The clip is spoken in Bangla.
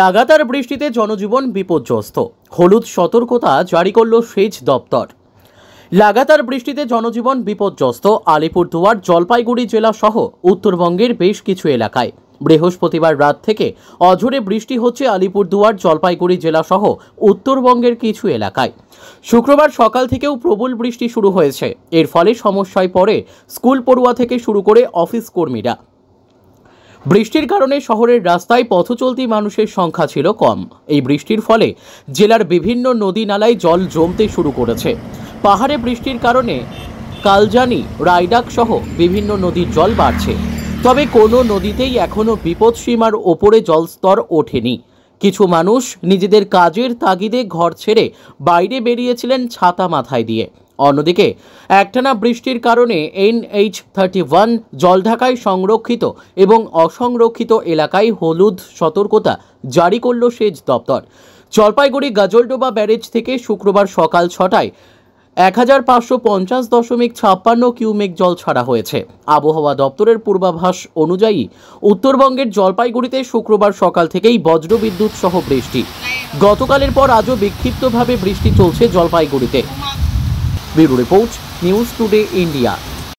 লাগাতার বৃষ্টিতে জনজীবন বিপর্যস্ত হলুদ সতর্কতা জারি করল সেচ দপ্তর লাগাতার বৃষ্টিতে জনজীবন বিপর্যস্ত আলিপুরদুয়ার জলপাইগুড়ি জেলা সহ উত্তরবঙ্গের বেশ কিছু এলাকায় বৃহস্পতিবার রাত থেকে অঝোরে বৃষ্টি হচ্ছে আলিপুরদুয়ার জলপাইগুড়ি জেলা সহ উত্তরবঙ্গের কিছু এলাকায় শুক্রবার সকাল থেকেও প্রবল বৃষ্টি শুরু হয়েছে এর ফলে সমস্যায় পড়ে স্কুল পড়ুয়া থেকে শুরু করে অফিস কর্মীরা বৃষ্টির কারণে শহরের রাস্তায় পথ চলতি মানুষের সংখ্যা ছিল কম এই বৃষ্টির ফলে জেলার বিভিন্ন নদী নালায় জল জমতে শুরু করেছে পাহাড়ে বৃষ্টির কারণে কালজানি রাইডাক সহ বিভিন্ন নদীর জল বাড়ছে তবে কোনো নদীতেই এখনও বিপদসীমার ওপরে জলস্তর ওঠেনি কিছু মানুষ নিজেদের কাজের তাগিদে ঘর ছেড়ে বাইরে বেরিয়েছিলেন ছাতা মাথায় দিয়ে অন্যদিকে একটানা বৃষ্টির কারণে এনএইচ থার্টি ওয়ান জলঢাকায় সংরক্ষিত এবং অসংরক্ষিত এলাকায় হলুদ সতর্কতা জারি করল সেচ দপ্তর জলপাইগুড়ি গাজলডোবা ব্যারেজ থেকে শুক্রবার সকাল ছটায় এক হাজার পাঁচশো পঞ্চাশ দশমিক ছাপ্পান্ন কিউমেক জল ছাড়া হয়েছে আবহাওয়া দপ্তরের পূর্বাভাস অনুযায়ী উত্তরবঙ্গের জলপাইগুড়িতে শুক্রবার সকাল থেকেই বজ্রবিদ্যুৎ সহ বৃষ্টি গতকালের পর আজও বিক্ষিপ্তভাবে বৃষ্টি চলছে জলপাইগুড়িতে Bureau Report, News Today India.